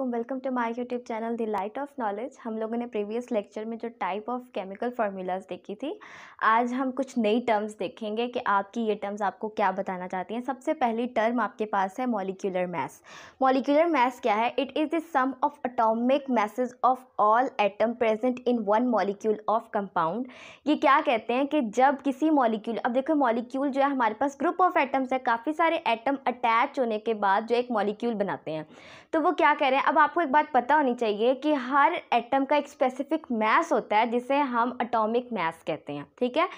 Aslam welcome to my YouTube channel the light of knowledge हम लोगों ने प्रीवियस लेक्चर में जो टाइप ऑफ केमिकल फार्मूलाज देखी थी आज हम कुछ नई टर्म्स देखेंगे कि आपकी ये टर्म्स आपको क्या बताना चाहती हैं सबसे पहली टर्म आपके पास है मोलिकुलर मैस मॉलिक्यूलर मैस क्या है it is the sum of atomic masses of all atom present in one molecule of compound ये क्या कहते हैं कि जब किसी मॉलिक्यूल अब देखो मॉलिक्यूल जो है हमारे पास ग्रुप ऑफ एटम्स है काफ़ी सारे एटम अटैच होने के बाद जो एक मॉलिक्यूल बनाते हैं तो वो क्या कह रहे हैं अब आपको एक बात पता होनी चाहिए कि हर एटम का एक स्पेसिफिक मैस होता है जिसे हम अटोमिक मैस कहते हैं ठीक है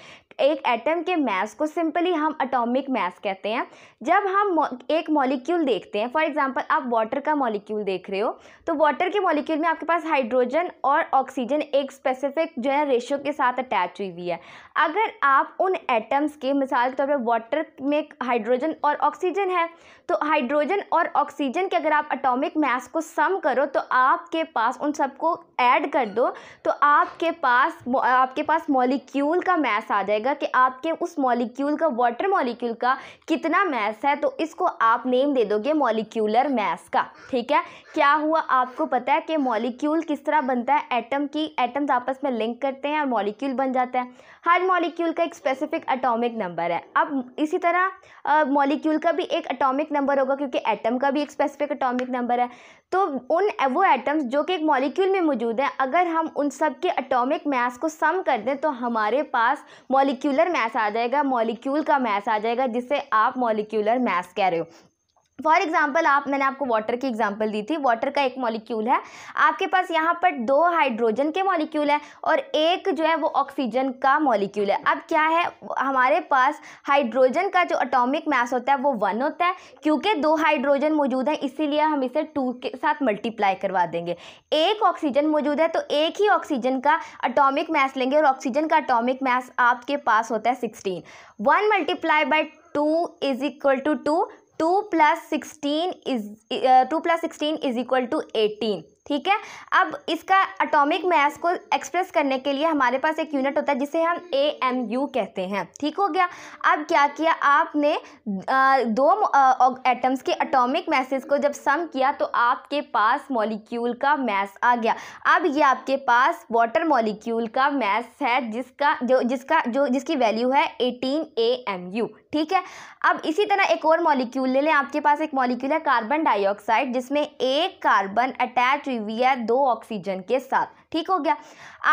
एक एटम के मैस को सिंपली हम अटोमिक मैस कहते हैं जब हम एक मॉलिक्यूल देखते हैं फॉर एग्जांपल आप वाटर का मॉलिक्यूल देख रहे हो तो वाटर के मॉलिक्यूल में आपके पास हाइड्रोजन और ऑक्सीजन एक स्पेसिफिक जो है रेशियो के साथ अटैच हुई हुई है अगर आप उन एटम्स के मिसाल के तौर पर वाटर में हाइड्रोजन और ऑक्सीजन है तो हाइड्रोजन और ऑक्सीजन के अगर आप अटोमिक मैस को सम करो तो आपके पास उन सबको ऐड कर दो तो आपके पास आपके पास मॉलिक्यूल का मैस आ जाएगा कि आपके उस मॉलिक्यूल का वाटर मॉलिक्यूल का कितना मैस है तो इसको आप नेम दे दोगे मॉलिक्यूलर मैस का ठीक है क्या हुआ आपको पता है कि मॉलिक्यूल किस तरह बनता है एटम की एटम्स आपस में लिंक करते हैं और मॉलिक्यूल बन जाता है हर मॉलिक्यूल का एक स्पेसिफिक अटोमिक नंबर है अब इसी तरह मॉलिक्यूल का भी एक अटोमिक नंबर होगा क्योंकि एटम का भी एक स्पेसिफिक अटोमिक नंबर है तो तो उन वो एटम्स जो कि एक मॉलिक्यूल में मौजूद हैं अगर हम उन सब के अटोमिक मैस को सम कर दें तो हमारे पास मॉलिक्यूलर मैस आ जाएगा मॉलिक्यूल का मैस आ जाएगा जिसे आप मॉलिक्यूलर मैस कह रहे हो फॉर एग्जाम्पल आप मैंने आपको वाटर की एग्जाम्पल दी थी वाटर का एक मॉलिक्यूल है आपके पास यहाँ पर दो हाइड्रोजन के मॉलिक्यूल है और एक जो है वो ऑक्सीजन का मॉलिक्यूल है अब क्या है हमारे पास हाइड्रोजन का जो अटोमिक मास होता है वो वन होता है क्योंकि दो हाइड्रोजन मौजूद हैं इसीलिए हम इसे टू के साथ मल्टीप्लाई करवा देंगे एक ऑक्सीजन मौजूद है तो एक ही ऑक्सीजन का अटोमिक मैस लेंगे और ऑक्सीजन का अटोमिक मैस आपके पास होता है sixteen one multiply by two is equal to two 2 plus 16 is uh, 2 plus 16 is equal to 18 ठीक है अब इसका अटोमिक मैस को एक्सप्रेस करने के लिए हमारे पास एक यूनिट होता है जिसे हम ए एम यू कहते हैं ठीक हो गया अब क्या किया आपने दो एटम्स के अटोमिक मैसेज को जब सम किया तो आपके पास मॉलिक्यूल का मैस आ गया अब ये आपके पास वाटर मॉलिक्यूल का मैस है जिसका जो जिसका जो जिसकी वैल्यू है एटीन ए एम यू ठीक है अब इसी तरह एक और मॉलिक्यूल ले लें आपके पास एक मॉलिक्यूल है कार्बन डाइऑक्साइड जिसमें एक कार्बन अटैच ट्रिविया है दो ऑक्सीजन के साथ ठीक हो गया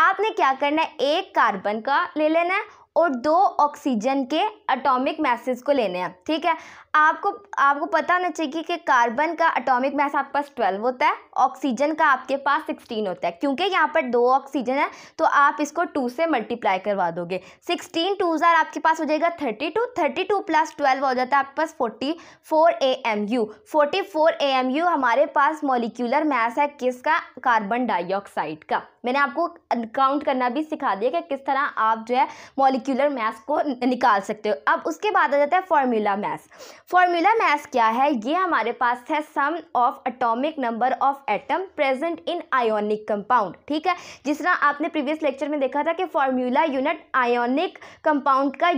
आपने क्या करना है एक कार्बन का ले लेना है और दो ऑक्सीजन के अटोमिक मैसेज को लेने हैं ठीक है आपको आपको पता होना चाहिए कि कार्बन का एटॉमिक मास आपके पास ट्वेल्व होता है ऑक्सीजन का आपके पास सिक्सटीन होता है क्योंकि यहाँ पर दो ऑक्सीजन है तो आप इसको टू से मल्टीप्लाई करवा दोगे सिक्सटीन टू ज़ार आपके पास हो जाएगा thirty two thirty two plus twelve हो जाता है आपके पास forty four A M U forty four A M U हमारे पास मोलिकुलर मास है किसका कार्बन डाइऑक्साइड का मैंने आपको काउंट करना भी सिखा दिया कि किस तरह आप जो है मोलिकुलर मैस को निकाल सकते हो अब उसके बाद आ जाता है फॉर्मूला मैस फॉर्मूला मैस क्या है ये हमारे पास है sum of atomic number of atom present in ionic compound ठीक है जिस तरह आपने प्रीवियस लेक्चर में देखा था कि फॉर्मूला यूनिट आयोनिक कंपाउंड का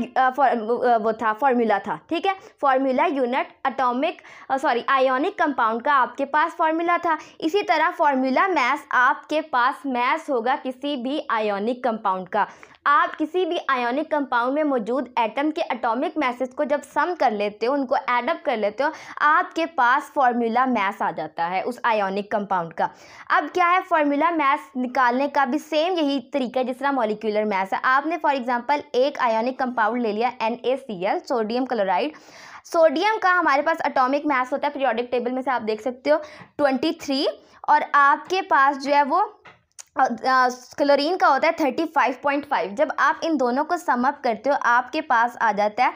वो था फॉर्मूला था ठीक है formula unit atomic sorry ionic compound का आपके पास फॉर्मूला था इसी तरह फॉर्मूला मैस आपके पास मैस होगा किसी भी आयोनिक कंपाउंड का आप किसी भी आयोनिक कंपाउंड में मौजूद एटम के एटॉमिक मैसेज को जब सम कर लेते हो उनको एडअप कर लेते हो आपके पास फार्मूला मैस आ जाता है उस आयोनिक कंपाउंड का अब क्या है फार्मूला मैस निकालने का भी सेम यही तरीका है जिस तरह मॉलिक्यूलर मैस है आपने फॉर एग्जाम्पल एक आयोनिक कंपाउंड ले लिया एन सोडियम क्लोराइड सोडियम का हमारे पास अटोमिक मैस होता है पीरियोडिक टेबल में से आप देख सकते हो थ्री और आपके पास जो है वो क्लोरीन का होता है थर्टी फाइव पॉइंट फाइव जब आप इन दोनों को समअप करते हो आपके पास आ जाता है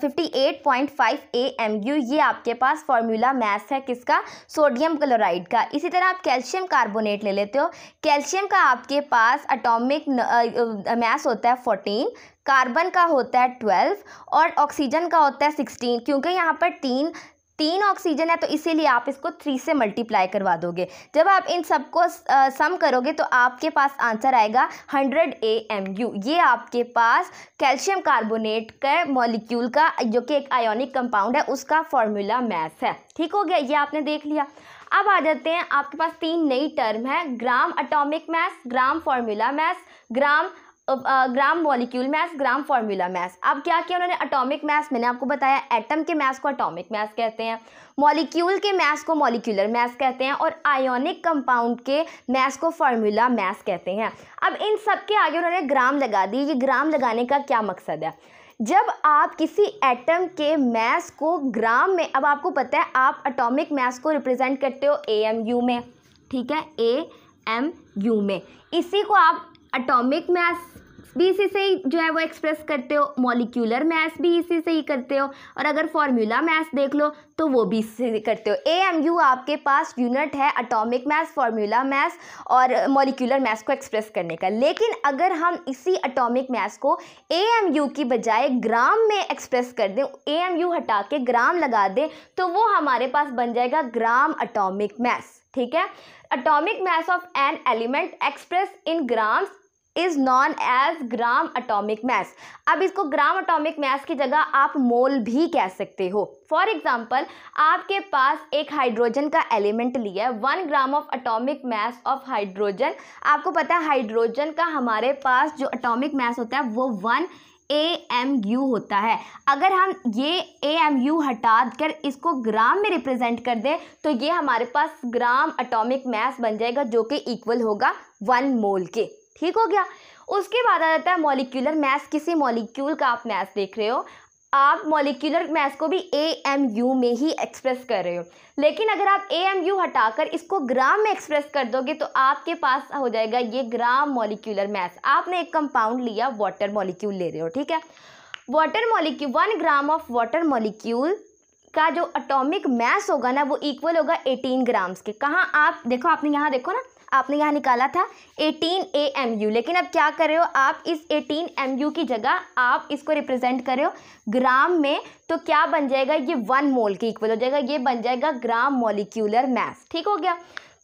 fifty eight point five A M U ये आपके पास फॉर्मूला मैथ है किसका सोडियम क्लोराइड का इसी तरह आप कैल्शियम कार्बोनेट ले लेते हो कैल्शियम का आपके पास अटोमिक मैथ होता है फोर्टीन कार्बन का होता है ट्वेल्व और ऑक्सीजन का होता है सिक्सटीन क्योंकि यहाँ पर तीन तीन ऑक्सीजन है तो इसीलिए आप इसको थ्री से मल्टीप्लाई करवा दोगे जब आप इन सबको सम करोगे तो आपके पास आंसर आएगा हंड्रेड ए एम यू ये आपके पास कैल्शियम कार्बोनेट के मॉलिक्यूल का जो कि एक आयोनिक कंपाउंड है उसका फॉर्मूला मैथ है ठीक हो गया ये आपने देख लिया अब आ जाते हैं आपके पास तीन नई टर्म है gram atomic mass gram formula mass gram gram molecule mass gram formula mass अब क्या किया उन्होंने अटोमिक मैस मैंने आपको बताया एटम के मैस को अटोमिक मैस कहते हैं मॉलिक्यूल के मैस को मॉलिक्यूलर मैस कहते हैं और आयोनिक कंपाउंड के मैस को फार्मूला मैस कहते हैं अब इन सब के आगे उन्होंने ग्राम लगा दी ये ग्राम लगाने का क्या मकसद है जब आप किसी एटम के मैस को ग्राम में अब आपको पता है आप अटोमिक मैस को रिप्रेजेंट करते हो ए एम यू में ठीक है ए एम यू में इसी को आप अटोमिक मैस भी इसी से ही जो है वो एक्सप्रेस करते हो मॉलिक्यूलर मैस भी इसी से ही करते हो और अगर फॉर्मूला मैस देख लो तो वो भी इसी करते हो ए एम यू आपके पास यूनिट है अटोमिक मैथ फार्मूला मैथ और मॉलिक्यूलर मैस को एक्सप्रेस करने का लेकिन अगर हम इसी अटोमिक मैथ को ए एम यू की बजाय ग्राम में एक्सप्रेस कर दें ए एम यू हटा के ग्राम लगा दें तो वो हमारे पास बन जाएगा ग्राम अटोमिक मैथ ठीक है atomic mass of an element express in grams is known as gram atomic mass अब इसको ग्राम अटोमिक मैस की जगह आप मोल भी कह सकते हो फॉर एग्जाम्पल आपके पास एक हाइड्रोजन का एलिमेंट लिया है one gram of atomic mass of hydrogen आपको पता है हाइड्रोजन का हमारे पास जो अटोमिक मैस होता है वो वन ए एम यू होता है अगर हम ये ए एम यू हटा कर इसको ग्राम में रिप्रेजेंट कर दें तो ये हमारे पास ग्राम अटोमिक मैस बन जाएगा जो कि इक्वल होगा वन मोल के ठीक हो गया उसके बाद आ जाता है मॉलिक्यूलर मैथ किसी मॉलिक्यूल का आप मैथ देख रहे हो आप मॉलिक्यूलर मैथ को भी ए एम यू में ही एक्सप्रेस कर रहे हो लेकिन अगर आप ए एम यू हटाकर इसको ग्राम में एक्सप्रेस कर दोगे तो आपके पास हो जाएगा ये ग्राम मॉलिक्यूलर मैथ आपने एक कंपाउंड लिया वाटर मॉलिक्यूल ले रहे हो ठीक है water molecule one gram of water molecule का जो अटोमिक मैस होगा ना वो इक्वल होगा एटीन ग्राम्स के कहाँ आप देखो आपने यहाँ देखो ना आपने यहाँ निकाला था 18 ए एम यू लेकिन अब क्या कर रहे हो आप इस 18 एम यू की जगह आप इसको रिप्रेजेंट कर रहे हो ग्राम में तो क्या बन जाएगा ये वन मोल के इक्वल हो जाएगा ये बन जाएगा ग्राम मोलिक्यूलर मैथ ठीक हो गया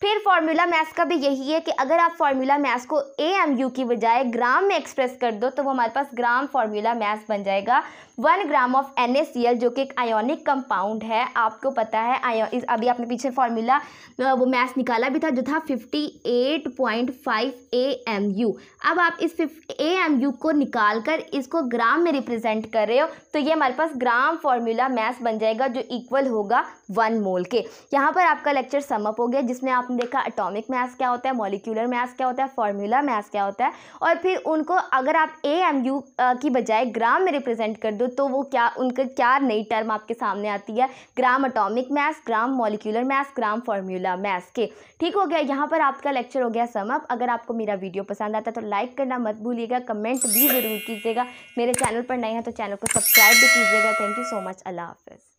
फिर फार्मूला मैथ्स का भी यही है कि अगर आप फार्मूला मैथ्स को ए एम यू की बजाय ग्राम में एक्सप्रेस कर दो तो वो हमारे पास ग्राम फार्मूला मैथ्स बन जाएगा वन ग्राम ऑफ एन जो कि एक आयोनिक कंपाउंड है आपको पता है अभी आपने पीछे फार्मूला वो मैथ्स निकाला भी था जो था fifty eight point five A M U अब आप इस ए एम यू को निकाल कर इसको ग्राम में रिप्रेजेंट कर रहे हो तो ये हमारे पास ग्राम फार्मूला मैथ्स बन जाएगा जो इक्वल होगा वन मोल के यहाँ पर आपका लेक्चर समअप हो गया जिसमें आप आपने देखा अटोमिक मैथ क्या होता है मॉलिक्यूलर मैथ क्या होता है फॉर्मूला मैथ क्या होता है और फिर उनको अगर आप ए एम यू की बजाय ग्राम में रिप्रेजेंट कर दो तो वो क्या उनका क्या नई टर्म आपके सामने आती है gram atomic mass gram molecular mass gram formula mass के ठीक हो गया यहाँ पर आपका लेक्चर हो गया समअप अगर आपको मेरा वीडियो पसंद आता है तो लाइक करना मत भूलिएगा कमेंट भी ज़रूर कीजिएगा मेरे चैनल पर नए हैं तो चैनल को सब्सक्राइब भी कीजिएगा थैंक यू सो मच अल्लाह हाफिज़